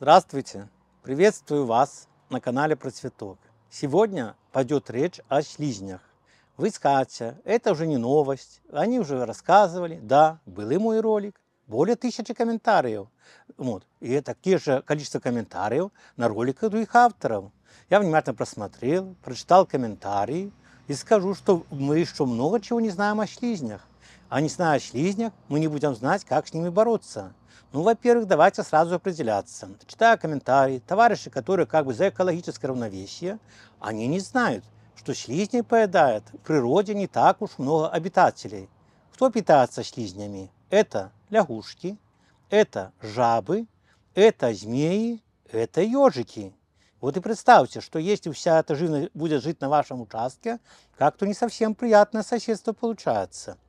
Здравствуйте! Приветствую вас на канале Про Сегодня пойдет речь о слизнях. Вы скажете, это уже не новость, они уже рассказывали, да, был и мой ролик, более тысячи комментариев. Вот. И это те же количество комментариев на роликах других авторов. Я внимательно просмотрел, прочитал комментарии и скажу, что мы еще много чего не знаем о слизнях. А не зная о слизнях, мы не будем знать, как с ними бороться. Ну, во-первых, давайте сразу определяться. Читая комментарии, товарищи, которые как бы за экологическое равновесие, они не знают, что слизни поедает в природе не так уж много обитателей. Кто питается слизнями? Это лягушки, это жабы, это змеи, это ежики. Вот и представьте, что если вся эта живность будет жить на вашем участке, как-то не совсем приятное соседство получается –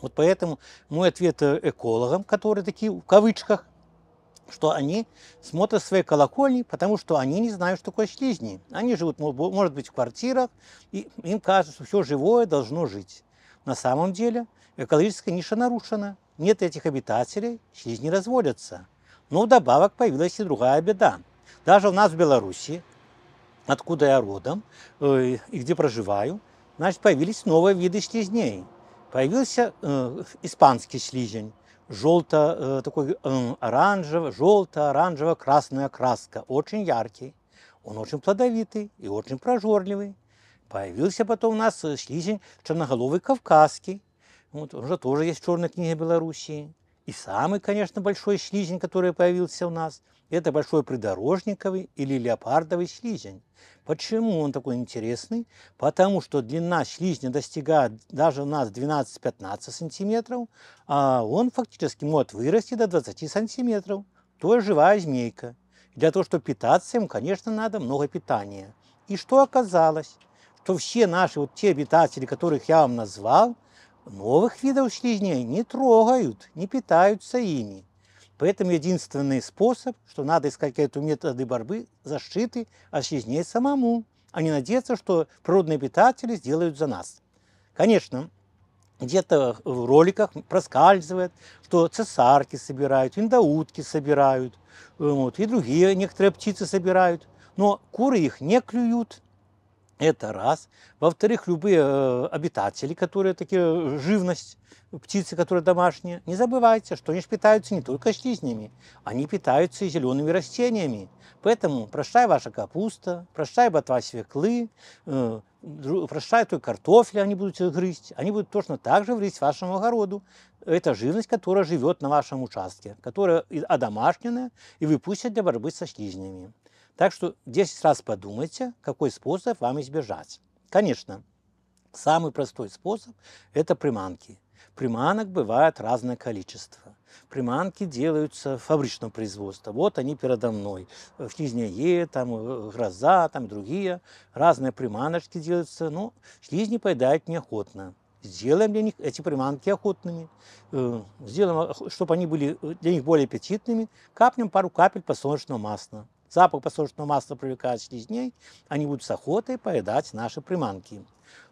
вот поэтому мой ответ э, экологам, которые такие в кавычках, что они смотрят свои колокольни, потому что они не знают, что такое слизни. Они живут, может быть, в квартирах, и им кажется, что все живое должно жить. На самом деле экологическая ниша нарушена. Нет этих обитателей, слизни разводятся. Но вдобавок появилась и другая беда. Даже у нас в Беларуси, откуда я родом э, и где проживаю, значит, появились новые виды слизней – Появился э, испанский слизень, желто, э, такой э, оранжево, желто-оранжево-красная краска, очень яркий. Он очень плодовитый и очень прожорливый. Появился потом у нас э, слизень черноголовый кавказский. Вот, уже тоже есть черная книга книге Белоруссии. И самый, конечно, большой слизень, который появился у нас, это большой придорожниковый или леопардовый слизень. Почему он такой интересный? Потому что длина слизня достигает даже у нас 12-15 сантиметров, а он фактически может вырасти до 20 сантиметров. То живая змейка. И для того, чтобы питаться им, конечно, надо много питания. И что оказалось? Что все наши вот те обитатели, которых я вам назвал, Новых видов слизней не трогают, не питаются ими. Поэтому единственный способ, что надо искать какие-то методы борьбы, защиты от слизней самому, а не надеяться, что природные питатели сделают за нас. Конечно, где-то в роликах проскальзывает, что цесарки собирают, индоутки собирают, вот, и другие некоторые птицы собирают. Но куры их не клюют, это раз. Во-вторых, любые э, обитатели, которые такие, э, живность, птицы, которые домашние, не забывайте, что они питаются не только слизнями, они питаются и зелеными растениями. Поэтому прощай ваша капуста, прощай ботва свеклы, э, прощай той картофель, они будут грызть, они будут точно так же вредить вашему огороду. Это живность, которая живет на вашем участке, которая одомашненная и выпустят для борьбы со слизнями. Так что 10 раз подумайте, какой способ вам избежать. Конечно, самый простой способ – это приманки. Приманок бывает разное количество. Приманки делаются фабричного производства. Вот они передо мной. В Хлизнее, там, Гроза, э, там другие. Разные приманочки делаются. Но ну, шлизни поедают неохотно. Сделаем для них эти приманки охотными. Э, сделаем, э, чтобы они были для них более аппетитными. Капнем пару капель подсолнечного масла. Запах подсолнечного масла привлекает слизней, они будут с охотой поедать наши приманки.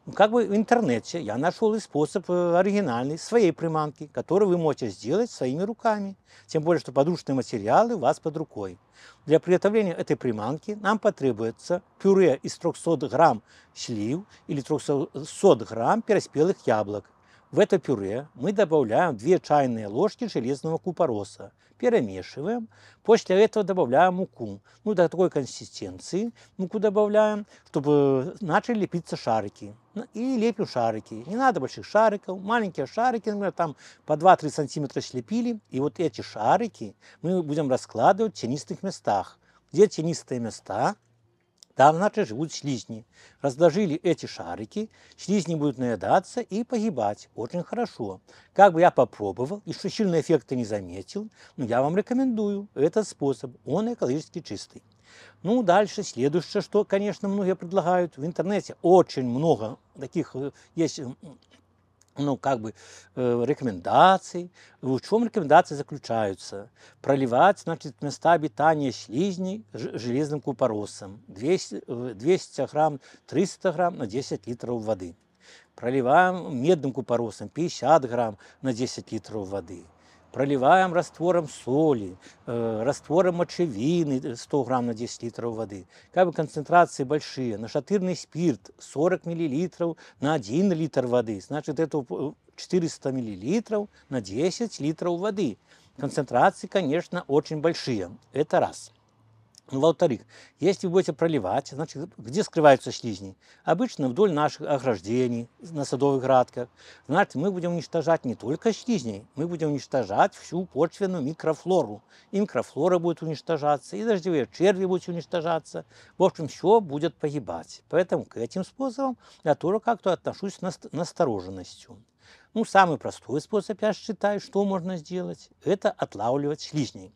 Ну, как бы в интернете я нашел и способ э, оригинальный, своей приманки, которую вы можете сделать своими руками. Тем более, что подручные материалы у вас под рукой. Для приготовления этой приманки нам потребуется пюре из 300 грамм слив или 300 грамм переспелых яблок. В это пюре мы добавляем 2 чайные ложки железного купороса, перемешиваем. После этого добавляем муку. Ну, до такой консистенции муку добавляем, чтобы начали лепиться шарики. Ну, и лепим шарики. Не надо больших шариков. Маленькие шарики, например, там по 2-3 сантиметра слепили. И вот эти шарики мы будем раскладывать в тенистых местах. Где тенистые места, там, значит, живут слизни. Разложили эти шарики, слизни будут наедаться и погибать. Очень хорошо. Как бы я попробовал, еще сильного эффекта не заметил, но ну, я вам рекомендую этот способ. Он экологически чистый. Ну, дальше следующее, что, конечно, многие предлагают в интернете. Очень много таких э, есть ну, как бы, э, рекомендаций. В чем рекомендации заключаются? Проливать, значит, места обитания слизней железным купоросом. 200, 200 э, грамм, 300 грамм на 10 литров воды. Проливаем медным купоросом 50 грамм на 10 литров воды проливаем раствором соли, э, раствором мочевины 100 э, грамм на 10 литров воды. Как бы концентрации большие. Нашатырный спирт 40 миллилитров на 1 литр воды. Значит, это 400 э, миллилитров на 10 литров воды. Концентрации, конечно, очень большие. Это раз. Во-вторых, если вы будете проливать, значит, где скрываются слизни? Обычно вдоль наших ограждений, на садовых градках. Значит, мы будем уничтожать не только слизни, мы будем уничтожать всю почвенную микрофлору. И микрофлора будет уничтожаться, и дождевые черви будут уничтожаться. В общем, все будет погибать. Поэтому к этим способам я тоже как-то отношусь с настороженностью. Ну, самый простой способ, я считаю, что можно сделать, это отлавливать слизней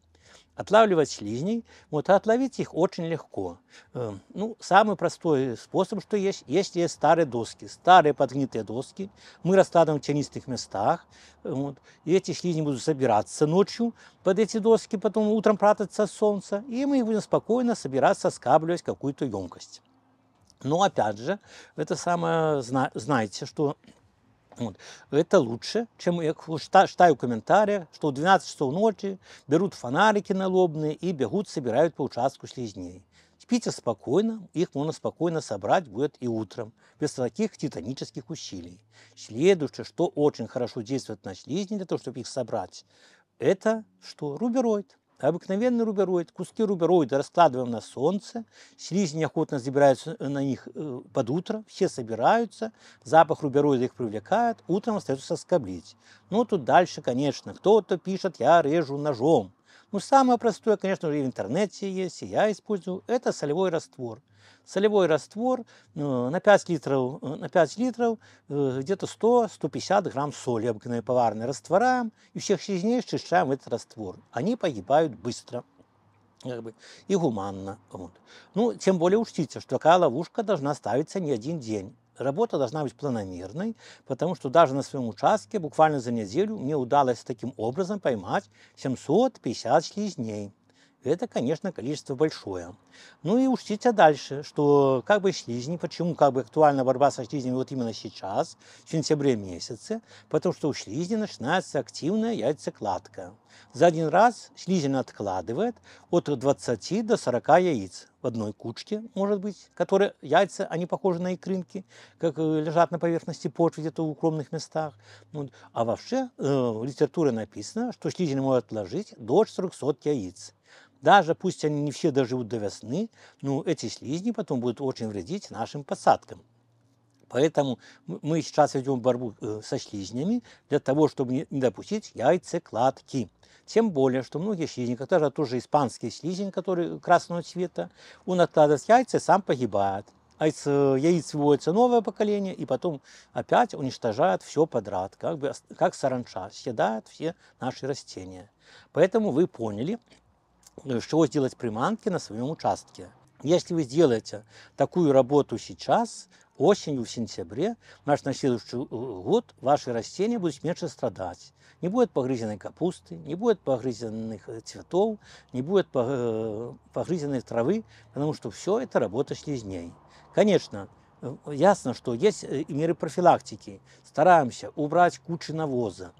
отлавливать слизней, вот, а отловить их очень легко. Э, ну, самый простой способ, что есть, есть, есть старые доски, старые подгнитые доски, мы раскладываем в тенистых местах, э, вот, и эти слизни будут собираться ночью под эти доски, потом утром прататься от солнца, и мы их будем спокойно собираться, скабливать какую-то емкость. Но опять же, это самое, знаете, что вот. Это лучше, чем я читаю в что в 12 часов ночи берут фонарики налобные и бегут, собирают по участку слизней. Спите спокойно, их можно спокойно собрать будет и утром, без таких титанических усилий. Следующее, что очень хорошо действует на слизни для того, чтобы их собрать, это что? Рубероид. Обыкновенный рубероид, куски рубероида раскладываем на солнце, слизни охотно забираются э, на них э, под утро, все собираются, запах рубероида их привлекает, утром остается соскоблить. Ну, тут дальше, конечно, кто-то пишет, я режу ножом, ну, самое простое, конечно же, в интернете есть, и я использую, это солевой раствор. Солевой раствор э, на 5 литров, э, на 5 литров э, где-то 100-150 грамм соли обыкновенной поварной растворяем и всех через ней счищаем этот раствор. Они погибают быстро как бы, и гуманно. Вот. Ну, тем более учтите, что такая ловушка должна ставиться не один день работа должна быть планомерной, потому что даже на своем участке буквально за неделю мне удалось таким образом поймать 750 слизней. Это, конечно, количество большое. Ну и учтите дальше, что как бы слизни, почему как бы актуальна борьба со слизнями вот именно сейчас, в сентябре месяце, потому что у слизни начинается активная яйцекладка. За один раз слизень откладывает от 20 до 40 яиц в одной кучке, может быть, которые яйца, они похожи на икрынки, как э, лежат на поверхности почвы где-то в укромных местах. Вот. Ну, а вообще э, в литературе написано, что шлитель может отложить до 400 яиц. Даже пусть они не все доживут до весны, но эти слизни потом будут очень вредить нашим посадкам. Поэтому мы сейчас ведем борьбу э, со слизнями для того, чтобы не допустить яйцекладки. Тем более, что многие слизни, которые тоже испанский слизень, который красного цвета, он откладывает яйца, сам погибает. А из яиц выводится новое поколение, и потом опять уничтожает все подряд, как, бы, как саранча, съедает все наши растения. Поэтому вы поняли, э, что сделать приманки на своем участке. Если вы сделаете такую работу сейчас, осенью, в сентябре, наш на следующий год ваши растения будут меньше страдать. Не будет погрызенной капусты, не будет погрызенных э, цветов, не будет э, погрызенной травы, потому что все это работа слизней. Конечно, э, ясно, что есть меры профилактики. Стараемся убрать кучу навоза,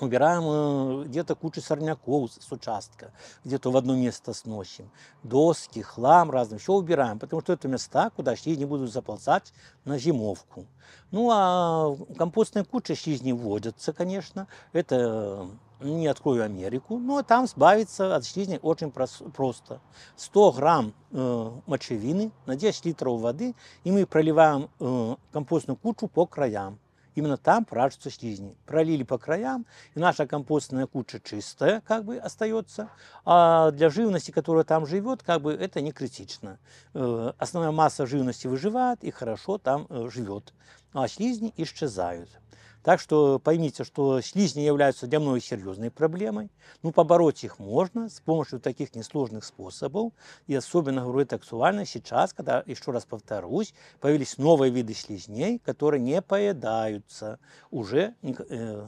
убираем э, где-то кучу сорняков с участка, где-то в одно место сносим, доски, хлам разный, все убираем, потому что это места, куда щи не будут заползать на зимовку. Ну а компостные кучи щи не вводятся, конечно, это э, не открою Америку, но там сбавиться от слизни очень просто. 100 грамм э, мочевины на 10 литров воды, и мы проливаем э, компостную кучу по краям. Именно там прашутся слизни. Пролили по краям, и наша компостная куча чистая как бы остается. А для живности, которая там живет, как бы это не критично. Э, основная масса живности выживает и хорошо там э, живет. А слизни исчезают. Так что поймите, что слизни являются для многих серьезной проблемой, но ну, побороть их можно с помощью таких несложных способов. И особенно, говорю, это актуально сейчас, когда, еще раз повторюсь, появились новые виды слизней, которые не поедаются уже э,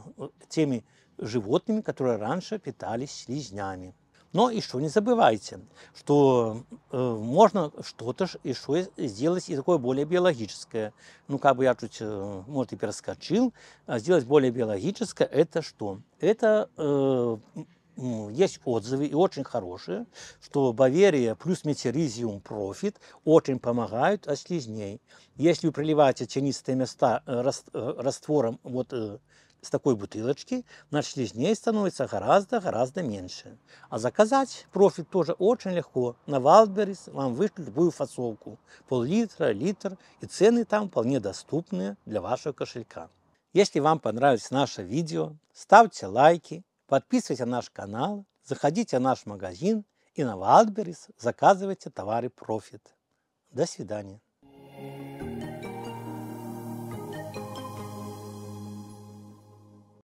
теми животными, которые раньше питались слизнями. Но еще не забывайте, что э, можно что-то еще сделать и такое более биологическое. Ну, как бы я чуть, э, может, и перескочил. А сделать более биологическое – это что? Это э, есть отзывы, и очень хорошие, что Бавария плюс Метеризиум Профит очень помогают от слизней. Если вы проливаете тенистые места э, э, раствором вот, э, с такой бутылочки, значит лишнее становится гораздо-гораздо меньше. А заказать профиль тоже очень легко. На Валберис вам вышли любую фасовку, пол-литра, литр, и цены там вполне доступны для вашего кошелька. Если вам понравилось наше видео, ставьте лайки, подписывайтесь на наш канал, заходите в наш магазин и на Валберис заказывайте товары Профит. До свидания.